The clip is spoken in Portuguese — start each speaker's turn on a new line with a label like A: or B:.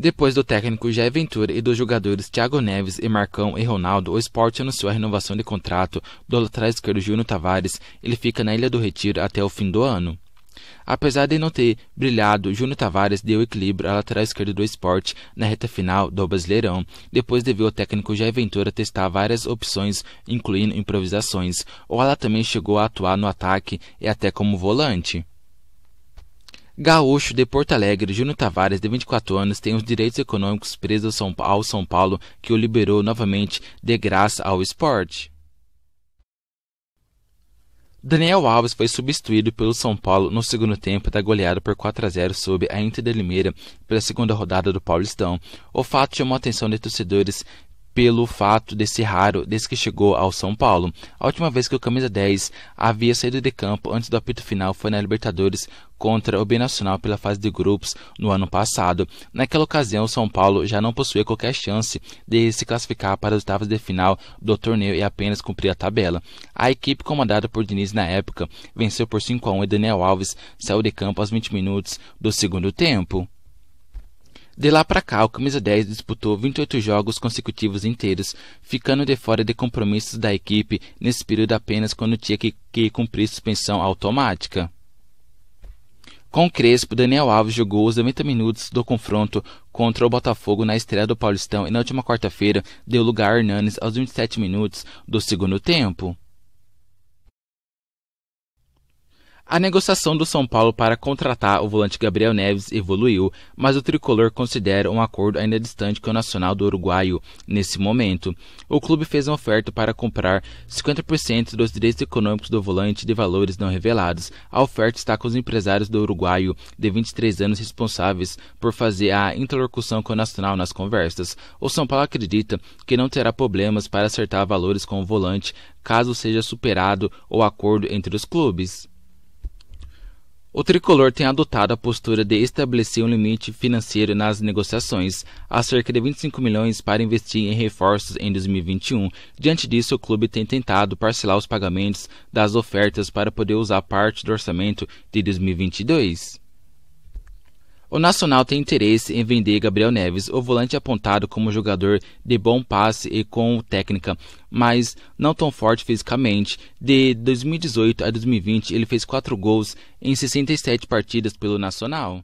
A: Depois do técnico Jair Ventura e dos jogadores Thiago Neves e Marcão e Ronaldo, o esporte anunciou a renovação de contrato do lateral esquerdo Júnior Tavares. Ele fica na Ilha do Retiro até o fim do ano. Apesar de não ter brilhado, Júnior Tavares deu equilíbrio à lateral esquerda do esporte na reta final do Brasileirão. Depois ver ao técnico Jair Ventura testar várias opções, incluindo improvisações. O Ala também chegou a atuar no ataque e até como volante. Gaúcho de Porto Alegre, Júnior Tavares, de 24 anos, tem os direitos econômicos presos ao São Paulo, que o liberou novamente de graça ao esporte. Daniel Alves foi substituído pelo São Paulo no segundo tempo da goleada por 4 a 0 sob a Inter de Limeira pela segunda rodada do Paulistão. O fato chamou a atenção de torcedores pelo fato de ser raro desde que chegou ao São Paulo. A última vez que o camisa 10 havia saído de campo antes do apito final foi na Libertadores contra o Binacional pela fase de grupos no ano passado. Naquela ocasião, o São Paulo já não possuía qualquer chance de se classificar para as oitavas de final do torneio e apenas cumprir a tabela. A equipe comandada por Diniz na época venceu por 5 a 1 e Daniel Alves saiu de campo aos 20 minutos do segundo tempo. De lá para cá, o camisa 10 disputou 28 jogos consecutivos inteiros, ficando de fora de compromissos da equipe nesse período apenas quando tinha que, que cumprir suspensão automática. Com o Crespo, Daniel Alves jogou os 90 minutos do confronto contra o Botafogo na estreia do Paulistão e na última quarta-feira deu lugar a Hernanes aos 27 minutos do segundo tempo. A negociação do São Paulo para contratar o volante Gabriel Neves evoluiu, mas o tricolor considera um acordo ainda distante com o Nacional do Uruguaio nesse momento. O clube fez uma oferta para comprar 50% dos direitos econômicos do volante de valores não revelados. A oferta está com os empresários do uruguaio de 23 anos responsáveis por fazer a interlocução com o Nacional nas conversas. O São Paulo acredita que não terá problemas para acertar valores com o volante caso seja superado o acordo entre os clubes. O tricolor tem adotado a postura de estabelecer um limite financeiro nas negociações, a cerca de 25 milhões para investir em reforços em 2021. Diante disso, o clube tem tentado parcelar os pagamentos das ofertas para poder usar parte do orçamento de 2022. O Nacional tem interesse em vender Gabriel Neves, o volante apontado como jogador de bom passe e com técnica, mas não tão forte fisicamente. De 2018 a 2020, ele fez quatro gols em 67 partidas pelo Nacional.